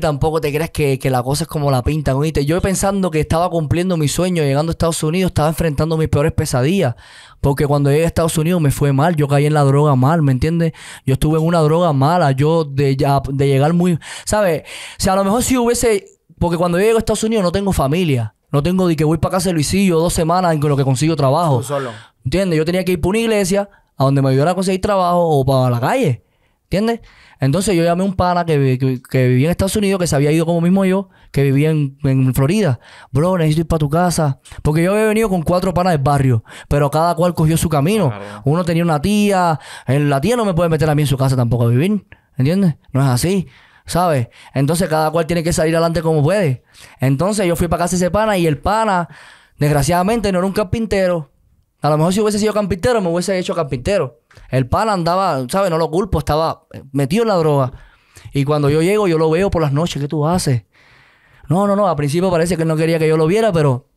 tampoco te creas que, la cosa es como la pintan, oíste. Yo pensando que estaba cumpliendo mi sueño llegando a Estados Unidos, estaba enfrentando mis peores pesadillas. Porque cuando llegué a Estados Unidos me fue mal, yo caí en la droga mal, ¿me entiendes? Yo estuve en una droga mala, yo de, ya, de llegar muy... ¿Sabes? O sea, a lo mejor si hubiese... Porque cuando yo llego a Estados Unidos no tengo familia. No tengo de que voy para casa de Luisillo dos semanas en lo que consigo trabajo. solo. ¿Entiendes? Yo tenía que ir para una iglesia a donde me ayudara a conseguir trabajo o para la calle. ¿Entiendes? Entonces yo llamé a un pana que, que, vivía en Estados Unidos, que se había ido como mismo yo, que vivía en, Florida. Bro, necesito ir para tu casa. Porque yo había venido con cuatro panas del barrio, pero cada cual cogió su camino. Uno tenía una tía, la tía no me puede meter a mí en su casa tampoco a vivir. ¿Entiendes? No es así. ¿Sabes? Entonces cada cual tiene que salir adelante como puede. Entonces yo fui para casa ese pana y el pana, desgraciadamente, no era un carpintero. A lo mejor si hubiese sido carpintero, me hubiese hecho carpintero. El pan andaba, ¿sabes? No lo culpo, estaba metido en la droga. Y cuando yo llego, yo lo veo por las noches, ¿qué tú haces? No, no, no, al principio parece que él no quería que yo lo viera, pero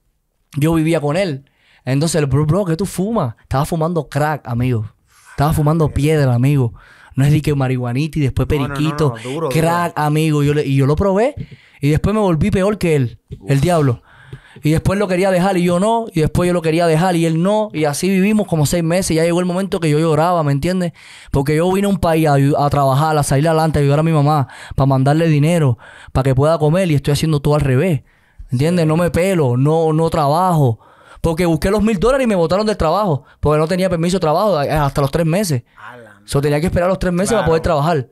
yo vivía con él. Entonces, el bro, ¿qué tú fumas? Estaba fumando crack, amigo. Estaba fumando piedra, amigo. No es ni que marihuanita y después periquito. crack, amigo. Yo y yo lo probé y después me volví peor que él, el diablo. Y después lo quería dejar y yo no. Y después yo lo quería dejar y él no. Y así vivimos como seis meses. ya llegó el momento que yo lloraba, ¿me entiendes? Porque yo vine a un país a, trabajar, a salir adelante, a ayudar a mi mamá, para mandarle dinero, para que pueda comer. Y estoy haciendo todo al revés. ¿Entiendes? No me pelo, no, no trabajo. Porque busqué los mil dólares y me botaron del trabajo. Porque no tenía permiso de trabajo eh, hasta los tres meses. O tenía que esperar los tres meses para poder trabajar.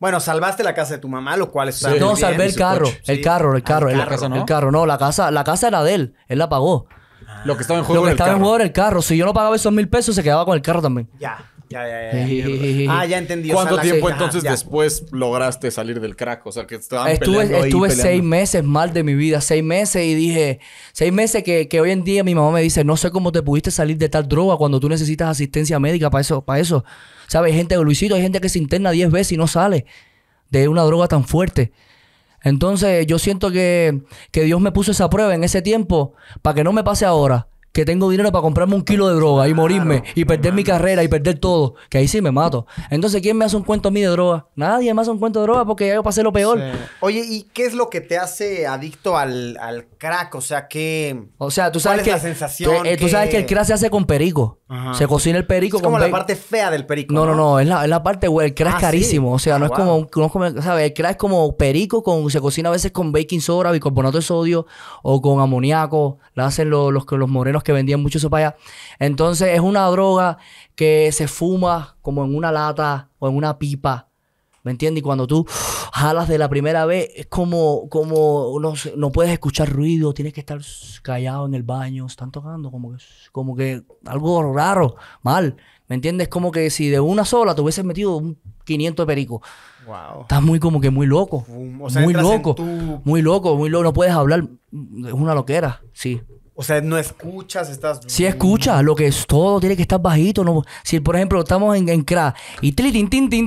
Bueno, salvaste la casa de tu mamá, lo cual es... No, salvé ah, el carro, el carro, el carro, el carro, ¿no? el carro. No, la casa, la casa era de él. Él la pagó. Lo que estaba en juego lo que estaba en juego era el carro. Si yo no pagaba esos mil pesos, se quedaba con el carro también. Ya. Ya, ya, ya. ah, ya entendí. ¿Cuánto tiempo entonces después lograste salir del crack? O sea, que Estuve, seis meses mal de mi vida. Seis meses y dije... Seis meses que, hoy en día mi mamá me dice... No sé cómo te pudiste salir de tal droga cuando tú necesitas asistencia médica para eso. Para eso. ¿Sabes? Hay gente de Luisito, hay gente que se interna diez veces y no sale de una droga tan fuerte. Entonces, yo siento que, que Dios me puso esa prueba en ese tiempo para que no me pase ahora que tengo dinero para comprarme un kilo de droga y morirme y perder mi carrera y perder todo, que ahí sí me mato. Entonces, ¿quién me hace un cuento a mí de droga? Nadie me hace un cuento de droga porque ya yo pasé lo peor. Oye, ¿y qué es lo que te hace adicto al, al crack? O sea, ¿qué. O sea, tú sabes que. la sensación? Tú eh, sabes que el crack se hace con perico. Se cocina el perico es como la parte fea del perico. No, no, no, es, la, parte, el crack ah, es carísimo. O sea, ah, no, es como, ¿Sabes? El crack es como perico, con, se cocina a veces con baking soda, bicarbonato de sodio o con amoníaco. La hacen los, los morenos vendían mucho eso para allá. Entonces es una droga que se fuma como en una lata o en una pipa. ¿Me entiendes? Y cuando tú jalas de la primera vez, es como, como no, puedes escuchar ruido, tienes que estar callado en el baño, están tocando como que, como que algo raro, mal. ¿Me entiendes? Como que si de una sola te hubieses metido un 500 de perico. Wow. Estás muy como que muy loco. muy, loco muy loco. Muy loco, muy loco. No puedes hablar. Es una loquera, sí. O sea, no escuchas, estás. Si escuchas, lo que es todo tiene que estar bajito. No, si, por ejemplo, estamos en, en crack y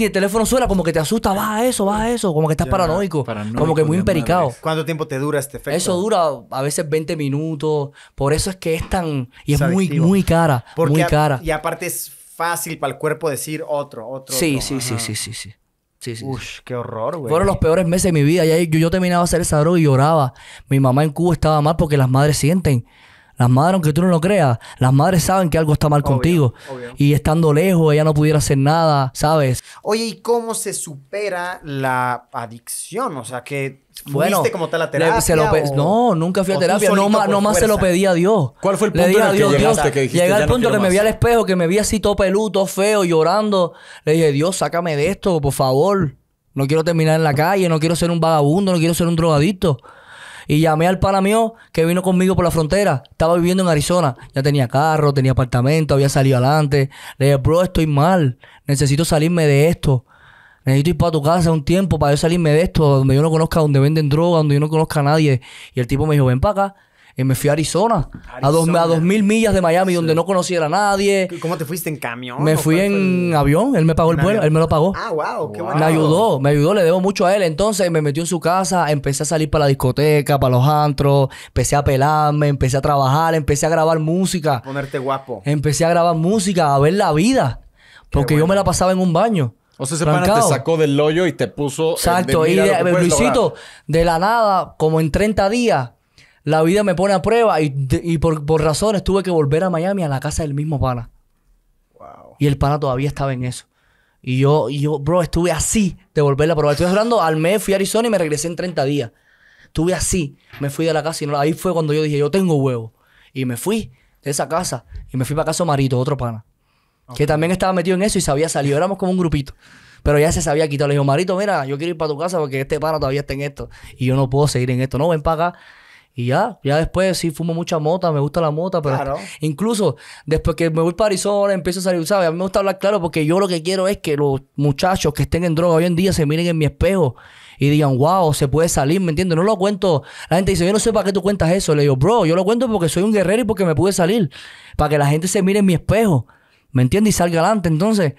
el teléfono suena, como que te asusta, baja eso, baja eso, como que estás paranoico, como que muy impericado. ¿Cuánto tiempo te dura este efecto? Eso dura a veces 20 minutos. Por eso es que es tan. Y es, muy, muy cara. muy cara. y aparte es fácil para el cuerpo decir otro, otro. Sí, otro. Sí, sí, sí, sí, sí. Sí, qué horror, güey. Fueron los peores meses de mi vida. yo, terminaba de hacer esa droga y lloraba. Mi mamá en Cuba estaba mal porque las madres sienten. Las madres, aunque tú no lo creas, las madres saben que algo está mal contigo. Y estando lejos, ella no pudiera hacer nada, ¿sabes? Oye, ¿y cómo se supera la adicción? O sea, que bueno, cómo como la se lo No, nunca fui a terapia. No, más, no más se lo pedí a Dios. ¿Cuál fue el punto que dijiste, Llegué al punto que me vi al espejo, que me vi así todo peludo, feo, llorando. Le dije, Dios, sácame de esto, por favor. No quiero terminar en la calle, no quiero ser un vagabundo, no quiero ser un drogadicto. Y llamé al pana mío que vino conmigo por la frontera. Estaba viviendo en Arizona. Ya tenía carro, tenía apartamento, había salido adelante. Le dije, bro, estoy mal. Necesito salirme de esto necesito ir para tu casa un tiempo para yo salirme de esto, donde yo no conozca, donde venden droga, donde yo no conozca a nadie. Y el tipo me dijo, ven para acá. Y me fui a Arizona, A, dos, mil millas de Miami, donde no conociera a nadie. ¿Cómo te fuiste en camión? Me fui en avión, él me pagó el vuelo, él me lo pagó. Ah, wow, qué bueno. Me ayudó, me ayudó, le debo mucho a él. Entonces me metió en su casa, empecé a salir para la discoteca, para los antros, empecé a pelarme, empecé a trabajar, empecé a grabar música. Ponerte guapo. Empecé a grabar música, a ver la vida. Porque yo me la pasaba en un baño. O sea, ese te sacó del hoyo y te puso. Eh, Exacto. y Luisito, de la nada, como en 30 días, la vida me pone a prueba y, por, razones tuve que volver a Miami a la casa del mismo pana. Wow. Y el pana todavía estaba en eso. Y yo, yo, bro, estuve así de volverla a probar. Estoy hablando al mes, fui a Arizona y me regresé en 30 días. Estuve así, me fui de la casa y no, ahí fue cuando yo dije, yo tengo huevo. Y me fui de esa casa y me fui para casa Marito, otro pana. Que también estaba metido en eso y se había salido. Éramos como un grupito. Pero ya se sabía quitado. Le dijo, Marito, mira, yo quiero ir para tu casa porque este pana todavía está en esto. Y yo no puedo seguir en esto. No, ven para acá. Y ya, ya después sí fumo mucha mota, me gusta la mota, pero incluso después que me voy para Arizona, empiezo a salir, ¿sabes? A mí me gusta hablar claro porque yo lo que quiero es que los muchachos que estén en droga hoy en día se miren en mi espejo y digan, wow, se puede salir, ¿me entiendes? No lo cuento. La gente dice, yo no sé para qué tú cuentas eso. Le digo, bro, yo lo cuento porque soy un guerrero y porque me pude salir. Para que la gente se mire en mi espejo. ¿Me entiendes? Y salga adelante. Entonces,